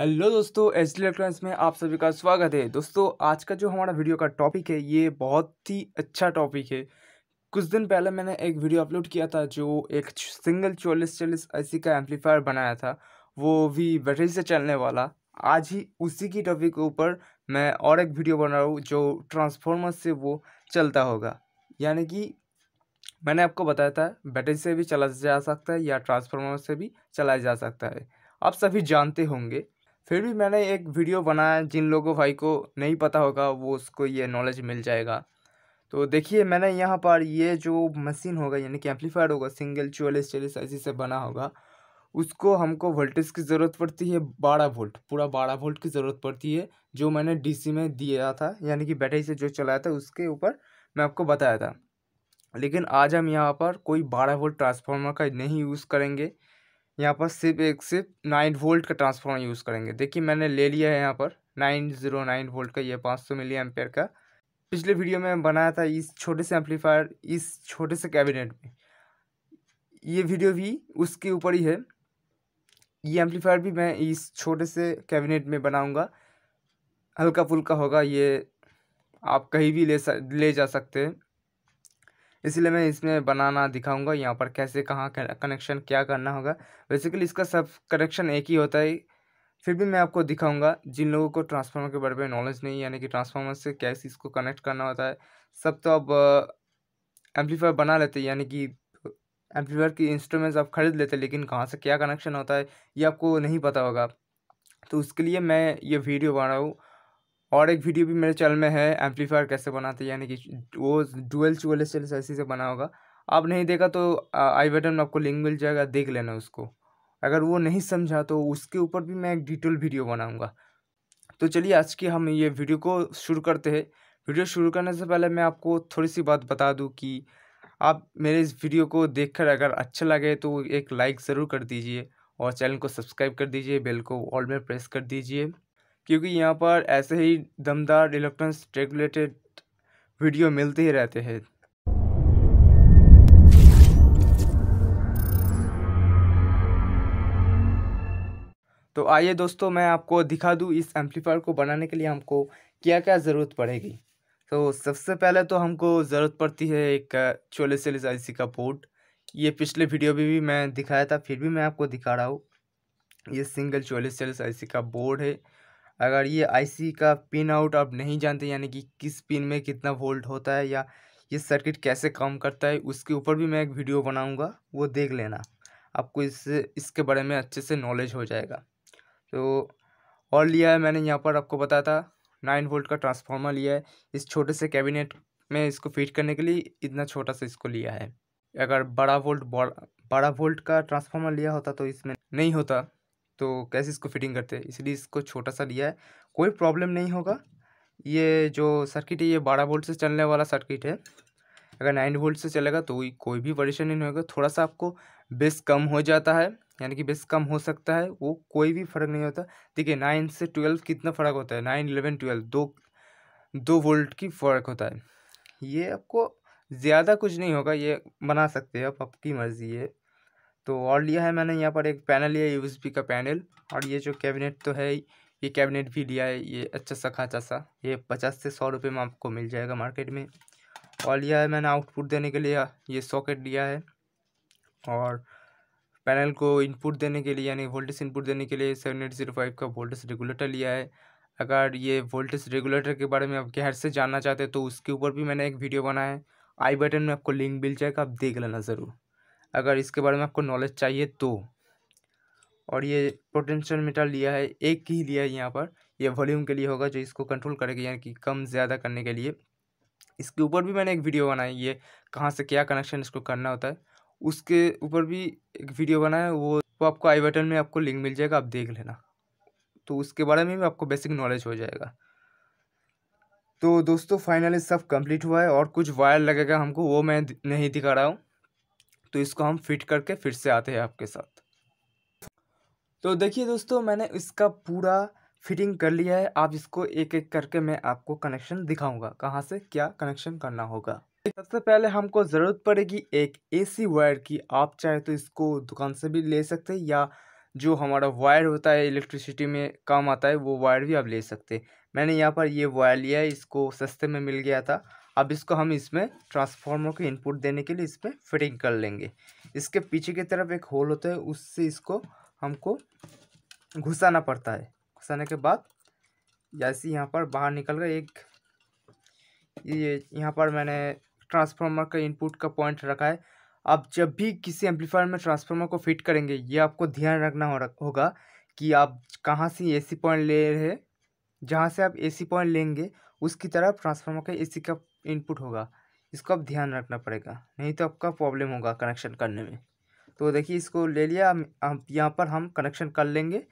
Hello दोस्तों H D electronics में आप सभी का स्वागत है दोस्तों आज का जो हमारा वीडियो का टॉपिक है ये बहुत ही अच्छा टॉपिक है कुछ दिन पहले मैंने एक वीडियो अपलोड किया था जो एक सिंगल चौलीस चालीस ऐसी का एम्पलीफायर बनाया था वो भी बैटरी से चलने वाला आज ही उसी की टॉपिक के ऊपर मैं और एक वीडियो बना रहा हूँ जो ट्रांसफॉर्मर से वो चलता होगा यानी कि मैंने आपको बताया था बैटरी से भी चला जा सकता है या ट्रांसफार्मर से भी चलाया जा सकता है आप सभी जानते होंगे फिर भी मैंने एक वीडियो बनाया जिन लोगों भाई को नहीं पता होगा वो उसको ये नॉलेज मिल जाएगा तो देखिए मैंने यहाँ पर ये जो मशीन होगा यानी कि एम्पलीफायर होगा सिंगल चौलीस चालीस ऐसी से बना होगा उसको हमको वोल्टेज की ज़रूरत पड़ती है बारह वोल्ट पूरा बारह वोल्ट की ज़रूरत पड़ती है जो मैंने डीसी में दिया था यानी कि बैटरी से जो चलाया था उसके ऊपर मैं आपको बताया था लेकिन आज हम यहाँ पर कोई बारह वोल्ट ट्रांसफार्मर का नहीं यूज़ करेंगे यहाँ पर सिर्फ एक सिर्फ नाइन वोल्ट का ट्रांसफार्मर यूज़ करेंगे देखिए मैंने ले लिया है यहाँ पर नाइन जीरो नाइन वोल्ट का ये पाँच सौ मिली एम्पेयर का पिछले वीडियो में बनाया था इस छोटे से एम्पलीफायर इस छोटे से कैबिनेट में ये वीडियो भी उसके ऊपर ही है ये एम्पलीफायर भी मैं इस छोटे से कैबिनेट में बनाऊँगा हल्का फुल्का होगा ये आप कहीं भी ले ले जा सकते हैं इसलिए मैं इसमें बनाना दिखाऊंगा यहाँ पर कैसे कहाँ कनेक्शन क्या करना होगा बेसिकली इसका सब कनेक्शन एक ही होता है फिर भी मैं आपको दिखाऊंगा जिन लोगों को ट्रांसफार्मर के बारे में नॉलेज नहीं यानी कि ट्रांसफार्मर से कैसे इसको कनेक्ट करना होता है सब तो अब एम्पलीफायर बना लेते हैं यानी कि एम्पलीफायर की इंस्ट्रूमेंट्स आप खरीद लेते हैं लेकिन कहाँ से क्या कनेक्शन होता है ये आपको नहीं पता होगा तो उसके लिए मैं ये वीडियो बना रहा हूँ और एक वीडियो भी मेरे चैनल में है एम्पलीफायर कैसे बनाते हैं यानी कि वो डुअल चुअल चल ऐसी से बना होगा आप नहीं देखा तो आई बटन में आपको लिंक मिल जाएगा देख लेना उसको अगर वो नहीं समझा तो उसके ऊपर भी मैं एक डिटेल वीडियो बनाऊँगा तो चलिए आज की हम ये वीडियो को शुरू करते हैं वीडियो शुरू करने से पहले मैं आपको थोड़ी सी बात बता दूँ कि आप मेरे इस वीडियो को देख अगर अच्छा लगे तो एक लाइक ज़रूर कर दीजिए और चैनल को सब्सक्राइब कर दीजिए बेल को ऑल में प्रेस कर दीजिए क्योंकि यहाँ पर ऐसे ही दमदार इलेक्ट्रॉनिक्स रेगुलेटेड वीडियो मिलते ही रहते हैं तो आइए दोस्तों मैं आपको दिखा दूँ इस एम्पलीफायर को बनाने के लिए हमको क्या क्या ज़रूरत पड़ेगी तो सबसे पहले तो हमको ज़रूरत पड़ती है एक चोलीस चालीस आई सी का बोर्ड ये पिछले वीडियो में भी, मैं दिखाया था फिर भी मैं आपको दिखा रहा हूँ ये सिंगल चोलीस चालीस आई सी का बोर्ड है अगर ये आईसी का पिन आउट आप नहीं जानते यानी कि किस पिन में कितना वोल्ट होता है या ये सर्किट कैसे काम करता है उसके ऊपर भी मैं एक वीडियो बनाऊंगा वो देख लेना आपको इससे इसके बारे में अच्छे से नॉलेज हो जाएगा तो और लिया है मैंने यहाँ पर आपको बताया था नाइन वोल्ट का ट्रांसफार्मर लिया है इस छोटे से कैबिनेट में इसको फिट करने के लिए इतना छोटा सा इसको लिया है अगर बड़ा वोल्ट बड़ा वोल्ट का ट्रांसफार्मर लिया होता तो इसमें नहीं होता तो कैसे इसको फिटिंग करते हैं इसलिए इसको छोटा सा लिया है कोई प्रॉब्लम नहीं होगा ये जो सर्किट है ये बारह वोल्ट से चलने वाला सर्किट है अगर नाइन वोल्ट से चलेगा तो कोई भी परेशानी नहीं होगा थोड़ा सा आपको बेस कम हो जाता है यानी कि बेस कम हो सकता है वो कोई भी फ़र्क नहीं होता देखिए नाइन से ट्वेल्व कितना फ़र्क होता है नाइन इलेवन ट्वेल्व दो दो वोल्ट की फ़र्क होता है ये आपको ज़्यादा कुछ नहीं होगा ये बना सकते हैं आप आपकी मर्ज़ी है तो और लिया है मैंने यहाँ पर एक पैनल लिया यू का पैनल और ये जो कैबिनेट तो है ये कैबिनेट भी लिया है ये अच्छा सा खाचा सा ये पचास से सौ रुपये में आपको मिल जाएगा मार्केट में और लिया है मैंने आउटपुट देने के लिए ये सॉकेट लिया है और पैनल को इनपुट देने के लिए यानी वोल्टेज इनपुट देने के लिए सेवन एट जीरो फाइव का वोल्टेज रेगुलेटर लिया है अगर ये वोल्टेज रेगुलेटर के बारे में आप गहर से जानना चाहते हैं तो उसके ऊपर भी मैंने एक वीडियो बनाया है आई बटन में आपको लिंक मिल जाएगा आप देख लेना ज़रूर अगर इसके बारे में आपको नॉलेज चाहिए तो और ये पोटेंशियल मीटर लिया है एक ही लिया है यहाँ पर ये वॉल्यूम के लिए होगा जो इसको कंट्रोल करेगा यानी कि कम ज़्यादा करने के लिए इसके ऊपर भी मैंने एक वीडियो बनाई ये कहाँ से क्या कनेक्शन इसको करना होता है उसके ऊपर भी एक वीडियो बनाया है वो वो तो आपको आई बटन में आपको लिंक मिल जाएगा आप देख लेना तो उसके बारे में भी आपको बेसिक नॉलेज हो जाएगा तो दोस्तों फाइनली सब कंप्लीट हुआ है और कुछ वायर लगेगा हमको वो मैं नहीं दिखा रहा हूँ तो इसको हम फिट करके फिर से आते हैं आपके साथ तो देखिए दोस्तों मैंने इसका पूरा फिटिंग कर लिया है आप इसको एक एक करके मैं आपको कनेक्शन दिखाऊंगा कहाँ से क्या कनेक्शन करना होगा सबसे पहले हमको ज़रूरत पड़ेगी एक एसी वायर की आप चाहे तो इसको दुकान से भी ले सकते हैं या जो हमारा वायर होता है इलेक्ट्रिसिटी में काम आता है वो वायर भी आप ले सकते हैं मैंने यहाँ पर ये वायर लिया है इसको सस्ते में मिल गया था अब इसको हम इसमें ट्रांसफार्मर को इनपुट देने के लिए इस पर फिटिंग कर लेंगे इसके पीछे की तरफ एक होल होता है उससे इसको हमको घुसाना पड़ता है घुसाने के बाद जैसे यहाँ पर बाहर निकल गए एक ये यहाँ पर मैंने ट्रांसफार्मर का इनपुट का पॉइंट रखा है आप जब भी किसी एम्पलीफायर में ट्रांसफार्मर को फिट करेंगे ये आपको ध्यान रखना हो होगा कि आप कहाँ से एसी पॉइंट ले रहे हैं जहाँ से आप एसी पॉइंट लेंगे उसकी तरफ ट्रांसफार्मर का एसी का इनपुट होगा इसको आप ध्यान रखना पड़ेगा नहीं तो आपका प्रॉब्लम होगा कनेक्शन करने में तो देखिए इसको ले लिया हम यहाँ पर हम कनेक्शन कर लेंगे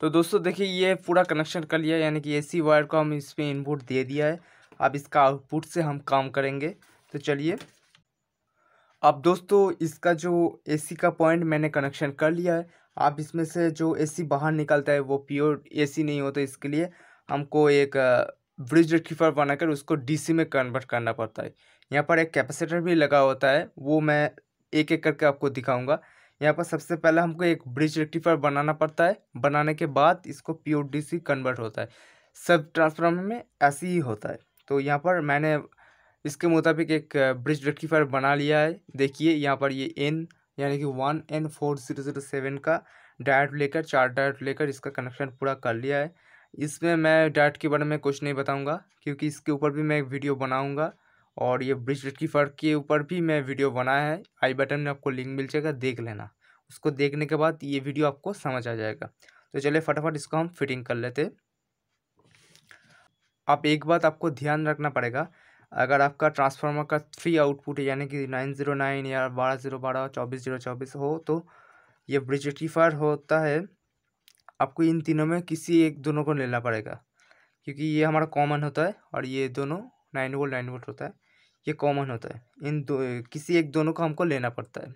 तो दोस्तों देखिए ये पूरा कनेक्शन कर लिया यानी कि एसी वायर को हम इस पर इनपुट दे दिया है अब इसका आउटपुट से हम काम करेंगे तो चलिए अब दोस्तों इसका जो एसी का पॉइंट मैंने कनेक्शन कर लिया है आप इसमें से जो एसी बाहर निकलता है वो प्योर एसी नहीं होता तो इसके लिए हमको एक ब्रिज रेक्टिफायर बनाकर उसको डीसी में कन्वर्ट करना पड़ता है यहाँ पर एक कैपेसिटर भी लगा होता है वो मैं एक एक करके आपको दिखाऊँगा यहाँ पर सबसे पहले हमको एक ब्रिज रेक्टिफायर बनाना पड़ता है बनाने के बाद इसको प्योर डी कन्वर्ट होता है सब ट्रांसफार्मर में ऐसे ही होता है तो यहाँ पर मैंने इसके मुताबिक एक ब्रिज रेक्टिफायर बना लिया है देखिए यहाँ पर ये एन यानी कि one N four zero zero seven का डायट लेकर चार डायट लेकर इसका कनेक्शन पूरा कर लिया है इसमें मैं डायट के बारे में कुछ नहीं बताऊंगा क्योंकि इसके ऊपर भी मैं एक वीडियो बनाऊंगा और ये ब्रिज रेक्टिफायर के ऊपर भी मैं वीडियो बनाया है आई बटन में आपको लिंक मिल जाएगा देख लेना उसको देखने के बाद ये वीडियो आपको समझ आ जाएगा तो चलिए फटाफट इसको हम फिटिंग कर लेते हैं अब एक बात आपको ध्यान रखना पड़ेगा अगर आपका ट्रांसफार्मर का थ्री आउटपुट यानी कि नाइन ज़ीरो नाइन या बारह ज़ीरो बारह चौबीस ज़ीरो चौबीस हो तो ये ब्रिज रेक्टिफायर होता है आपको इन तीनों में किसी एक दोनों को लेना पड़ेगा क्योंकि ये हमारा कॉमन होता है और ये दोनों नाइन वोल्ट नाइन वोल्ट होता है ये कॉमन होता है इन दो किसी एक दोनों को हमको लेना पड़ता है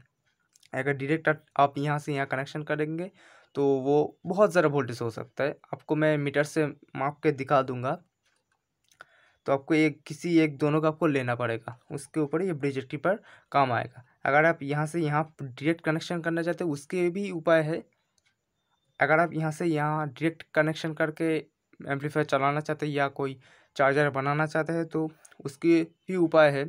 अगर डायरेक्ट आप यहाँ से यहाँ कनेक्शन करेंगे तो वो बहुत ज़्यादा वोल्टेज हो सकता है आपको मैं मीटर से माप के दिखा दूँगा तो आपको एक किसी एक दोनों का आपको लेना पड़ेगा उसके ऊपर ये ब्रिज पर काम आएगा अगर आप यहाँ से यहाँ डायरेक्ट कनेक्शन करना चाहते हो उसके भी उपाय है अगर आप यहाँ से यहाँ डायरेक्ट कनेक्शन करके एम्पलीफायर चलाना चाहते हैं या कोई चार्जर बनाना चाहते हैं तो उसके भी उपाय है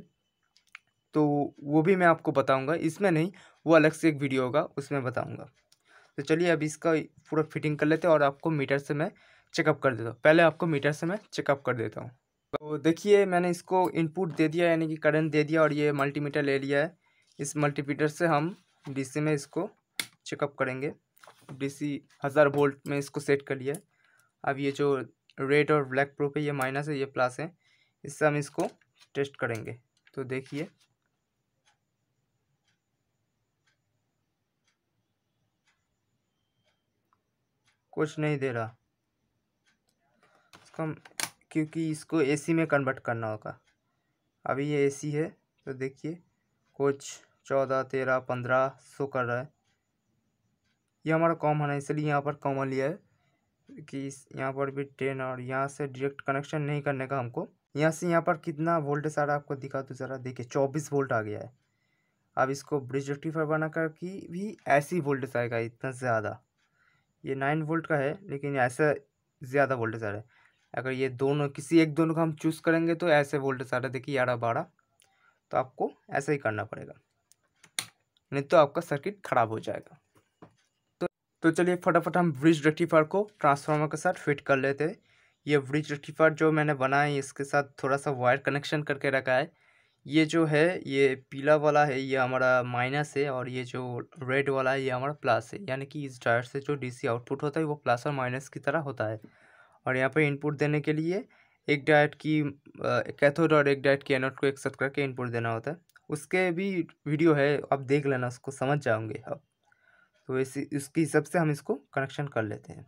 तो वो भी मैं आपको बताऊँगा इसमें नहीं वो अलग से एक वीडियो होगा उसमें बताऊँगा तो चलिए अब इसका पूरा फिटिंग कर लेते हैं और आपको मीटर से मैं चेकअप कर देता हूँ पहले आपको मीटर से मैं चेकअप कर देता हूँ तो देखिए मैंने इसको इनपुट दे दिया यानी कि करंट दे दिया और ये मल्टीमीटर ले लिया है इस मल्टीमीटर से हम डीसी में इसको चेकअप करेंगे डीसी हज़ार वोल्ट में इसको सेट कर लिया है अब ये जो रेड और ब्लैक प्रूफ है ये माइनस है ये प्लस है इससे हम इसको टेस्ट करेंगे तो देखिए कुछ नहीं दे रहा इसको हम क्योंकि इसको एसी में कन्वर्ट करना होगा अभी ये एसी है तो देखिए कुछ चौदह तेरह पंद्रह सो कर रहा है ये हमारा कॉमन है इसलिए यहाँ पर कॉमन लिया है कि इस यहाँ पर भी टेन और यहाँ से डायरेक्ट कनेक्शन नहीं करने का हमको यहाँ से यहाँ पर कितना वोल्टेज आ रहा है आपको दिखा तो ज़रा देखिए चौबीस वोल्ट आ गया है अब इसको ब्रिज रेक्टिफायर बना कर कि भी ऐसी वोल्टेज आएगा इतना ज़्यादा ये नाइन वोल्ट का है लेकिन ऐसा ज़्यादा वोल्टेज आ रहा है अगर ये दोनों किसी एक दोनों का हम चूज़ करेंगे तो ऐसे वोल्टेज आ रहा देखिए ग्यारह बारह तो आपको ऐसा ही करना पड़ेगा नहीं तो आपका सर्किट ख़राब हो जाएगा तो तो चलिए फटाफट हम ब्रिज रेक्टिफायर को ट्रांसफार्मर के साथ फिट कर लेते हैं ये ब्रिज रेक्टिफायर जो मैंने बनाया है इसके साथ थोड़ा सा वायर कनेक्शन करके रखा है ये जो है ये पीला वाला है ये हमारा माइनस है और ये जो रेड वाला है ये हमारा प्लस है यानी कि इस डायर से जो डीसी आउटपुट होता है वो प्लस और माइनस की तरह होता है और यहाँ पर इनपुट देने के लिए एक डायट की कैथोड और एक डायट की एनोड को एक साथ करके इनपुट देना होता है उसके भी वीडियो है आप देख लेना उसको समझ जाओगे आप तो इसी उसके हिसाब से हम इसको कनेक्शन कर लेते हैं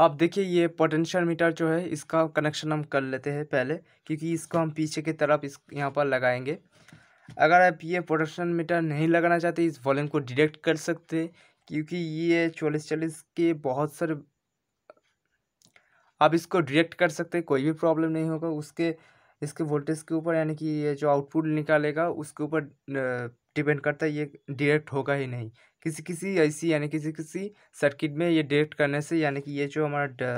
आप देखिए ये पोटेंशियल मीटर जो है इसका कनेक्शन हम कर लेते हैं पहले क्योंकि इसको हम पीछे की तरफ इस यहाँ पर लगाएंगे अगर आप ये पोटेंशियल मीटर नहीं लगाना चाहते इस वॉल्यूम को डिटेक्ट कर सकते क्योंकि ये चौलीस चालीस के बहुत सारे आप इसको डिटेक्ट कर सकते कोई भी प्रॉब्लम नहीं होगा उसके इसके वोल्टेज के ऊपर यानी कि ये जो आउटपुट निकालेगा उसके ऊपर डिपेंड करता है ये डिरेक्ट होगा ही नहीं किसी किसी ऐसी यानी किसी किसी सर्किट में ये डिटेक्ट करने से यानी कि ये जो हमारा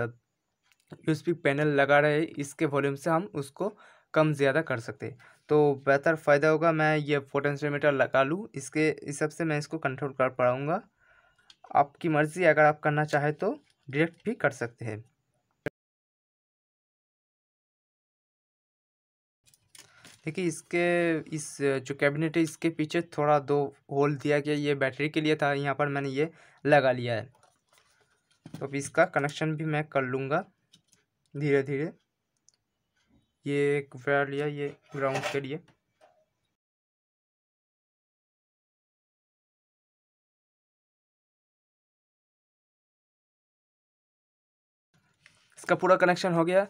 यूएसपी पैनल लगा रहे इसके वॉल्यूम से हम उसको कम ज़्यादा कर सकते हैं तो बेहतर फ़ायदा होगा मैं ये पोटेंशियोमीटर लगा लूँ इसके हिसाब से मैं इसको कंट्रोल कर पाऊँगा आपकी मर्ज़ी अगर आप करना चाहें तो डिटेक्ट भी कर सकते हैं देखिए इसके इस जो कैबिनेट है इसके पीछे थोड़ा दो होल दिया गया ये बैटरी के लिए था यहाँ पर मैंने ये लगा लिया है तो अब इसका कनेक्शन भी मैं कर लूँगा धीरे धीरे ये एक वायर लिया ये ग्राउंड के लिए इसका पूरा कनेक्शन हो गया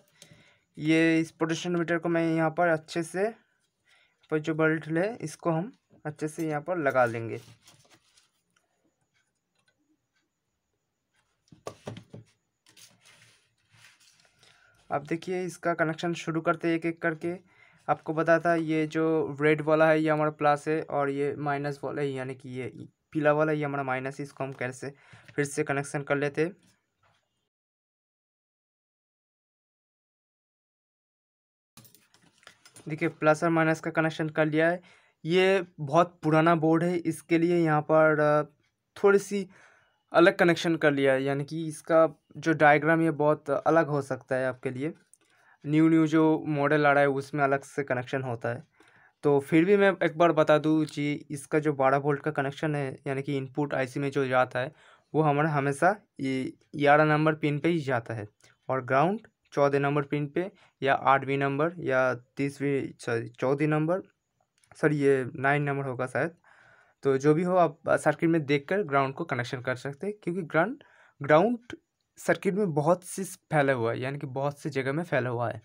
ये इस पोटेशन मीटर को मैं यहाँ पर अच्छे से पर जो बल्ट है इसको हम अच्छे से यहाँ पर लगा लेंगे अब देखिए इसका कनेक्शन शुरू करते एक एक करके आपको पता था ये जो रेड वाला है ये हमारा प्लस है और ये माइनस वाला है यानी कि ये पीला वाला ये हमारा माइनस है इसको हम कैसे फिर से कनेक्शन कर लेते देखिए प्लस और माइनस का कनेक्शन कर लिया है ये बहुत पुराना बोर्ड है इसके लिए यहाँ पर थोड़ी सी अलग कनेक्शन कर लिया है यानी कि इसका जो डायग्राम है बहुत अलग हो सकता है आपके लिए न्यू न्यू जो मॉडल आ रहा है उसमें अलग से कनेक्शन होता है तो फिर भी मैं एक बार बता दूँ जी इसका जो बारह वोल्ट का कनेक्शन है यानी कि इनपुट आईसी में जो जाता है वो हमारा हमेशा ये ग्यारह नंबर पिन पे ही जाता है और ग्राउंड चौदह नंबर पिन पे या आठवीं नंबर या तीसवीं सॉरी चौदह नंबर सर ये नाइन नंबर होगा शायद तो जो भी हो आप सर्किट में देखकर ग्राउंड को कनेक्शन कर सकते हैं क्योंकि ग्राउंड ग्राउंड सर्किट में बहुत सी फैला हुआ है यानी कि बहुत सी जगह में फैला हुआ है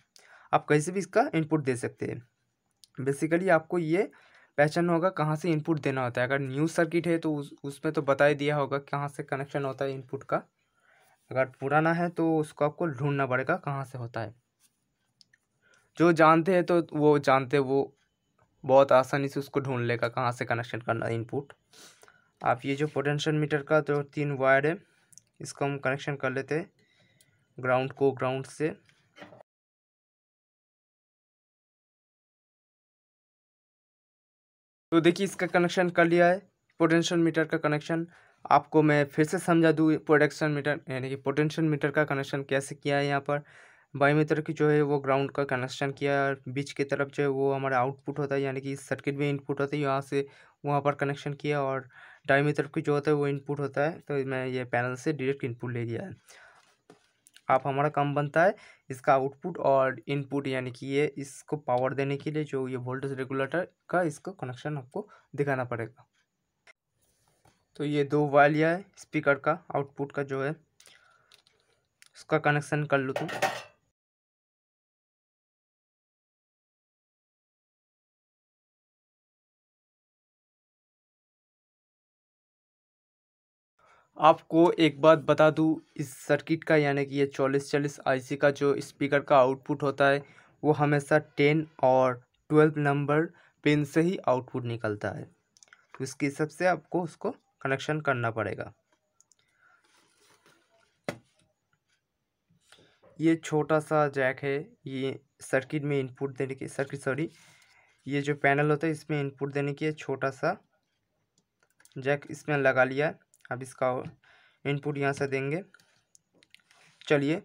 आप कहीं से भी इसका इनपुट दे सकते हैं बेसिकली आपको ये पहचान होगा कहाँ से इनपुट देना होता है अगर न्यूज़ सर्किट है तो उस उसमें तो बता ही दिया होगा कहाँ से कनेक्शन होता है इनपुट का अगर पुराना है तो उसको आपको ढूंढना पड़ेगा कहाँ से होता है जो जानते हैं तो वो जानते वो बहुत आसानी से उसको ढूंढ लेगा कहाँ से कनेक्शन करना इनपुट आप ये जो पोटेंशियल मीटर का जो तो तीन वायर है इसको हम कनेक्शन कर लेते हैं ग्राउंड को ग्राउंड से तो देखिए इसका कनेक्शन कर लिया है पोटेंशियल मीटर का कनेक्शन आपको मैं फिर से समझा दूँ प्रोडक्शन मीटर यानी कि पोटेंशियल मीटर का कनेक्शन कैसे किया है यहाँ पर बाई की जो है वो ग्राउंड का कनेक्शन किया है और बीच की तरफ जो है वो हमारा आउटपुट होता है यानी कि सर्किट में इनपुट होता है यहाँ से वहाँ पर कनेक्शन किया और डाई की जो होता है वो इनपुट होता है तो मैं ये पैनल से डायरेक्ट इनपुट ले लिया है आप हमारा काम बनता है इसका आउटपुट और इनपुट यानी कि ये इसको पावर देने के लिए जो ये वोल्टेज रेगुलेटर का इसको कनेक्शन आपको दिखाना पड़ेगा तो ये दो वायर लिया है स्पीकर का आउटपुट का जो है उसका कनेक्शन कर लो तो। तुम आपको एक बात बता दूँ इस सर्किट का यानी कि ये चौलीस चालीस आईसी का जो स्पीकर का आउटपुट होता है वो हमेशा टेन और ट्वेल्व नंबर पिन से ही आउटपुट निकलता है तो इसके हिसाब से आपको उसको कनेक्शन करना पड़ेगा ये छोटा सा जैक है ये सर्किट में इनपुट देने की सर्किट सॉरी ये जो पैनल होता है इसमें इनपुट देने के छोटा सा जैक इसमें लगा लिया अब इसका इनपुट यहाँ से देंगे चलिए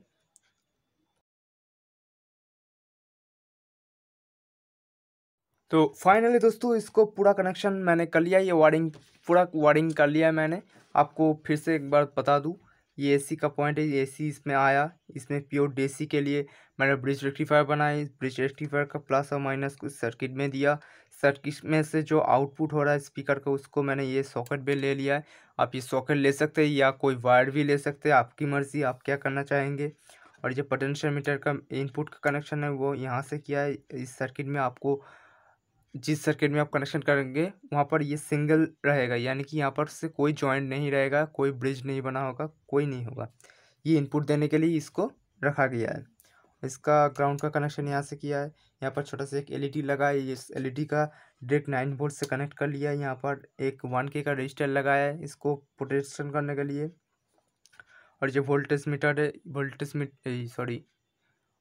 तो फाइनली दोस्तों इसको पूरा कनेक्शन मैंने कर लिया ये वायरिंग पूरा वायरिंग कर लिया मैंने आपको फिर से एक बार बता दूँ ये एसी का पॉइंट है ये एसी इसमें आया इसमें प्योर डीसी के लिए मैंने ब्रिज रेक्टिफायर बनाया इस ब्रिज रेक्टिफायर का प्लस और माइनस कुछ सर्किट में दिया सर्किट में से जो आउटपुट हो रहा है स्पीकर का उसको मैंने ये सॉकेट भी ले लिया है आप ये सॉकेट ले सकते हैं या कोई वायर भी ले सकते हैं आपकी मर्ज़ी आप क्या करना चाहेंगे और ये पोटेंशियल मीटर का इनपुट का कनेक्शन है वो यहाँ से किया है इस सर्किट में आपको जिस सर्किट में आप कनेक्शन करेंगे वहाँ पर ये सिंगल रहेगा यानी कि यहाँ पर से कोई जॉइंट नहीं रहेगा कोई ब्रिज नहीं बना होगा कोई नहीं होगा ये इनपुट देने के लिए इसको रखा गया है इसका ग्राउंड का कनेक्शन यहाँ से किया है यहाँ पर छोटा सा एक एलईडी लगा है इस एलईडी का डायरेक्ट नाइन वोल्ट से कनेक्ट कर लिया है यहाँ पर एक वन के का रजिस्टर लगाया है इसको प्रोटेक्शन करने के लिए और जो वोल्टेज मीटर है वोल्टेज मीट सॉरी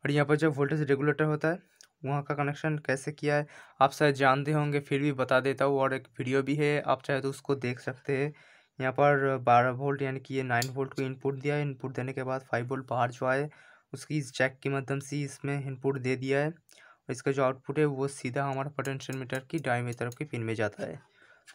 और यहाँ पर जो वोल्टेज रेगुलेटर होता है वहाँ का कनेक्शन कैसे किया है आप शायद जानते होंगे फिर भी बता देता हूँ और एक वीडियो भी है आप चाहे तो उसको देख सकते हैं यहाँ पर बारह वोल्ट यानी कि ये नाइन वोल्ट को इनपुट दिया है इनपुट देने के बाद फाइव वोल्ट बाहर जो आए उसकी इस जैक के माध्यम से इसमें इनपुट दे दिया है और इसका जो आउटपुट है वो सीधा हमारा पोटेंशियल मीटर की डाई तरफ की पिन में जाता है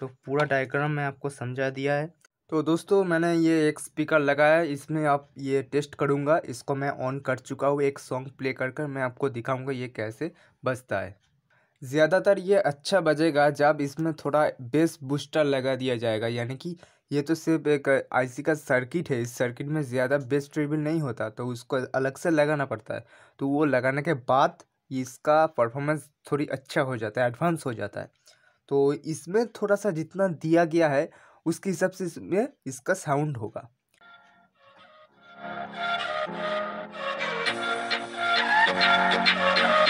तो पूरा डायग्राम मैं आपको समझा दिया है तो दोस्तों मैंने ये एक स्पीकर लगाया है इसमें आप ये टेस्ट करूँगा इसको मैं ऑन कर चुका हूँ एक सॉन्ग प्ले कर कर मैं आपको दिखाऊँगा ये कैसे बजता है ज़्यादातर ये अच्छा बजेगा जब इसमें थोड़ा बेस बूस्टर लगा दिया जाएगा यानी कि ये तो सिर्फ एक आईसी का सर्किट है इस सर्किट में ज़्यादा बेस ट्रेबल नहीं होता तो उसको अलग से लगाना पड़ता है तो वो लगाने के बाद इसका परफॉर्मेंस थोड़ी अच्छा हो जाता है एडवांस हो जाता है तो इसमें थोड़ा सा जितना दिया गया है उसके हिसाब से इसमें इसका साउंड होगा Thank you.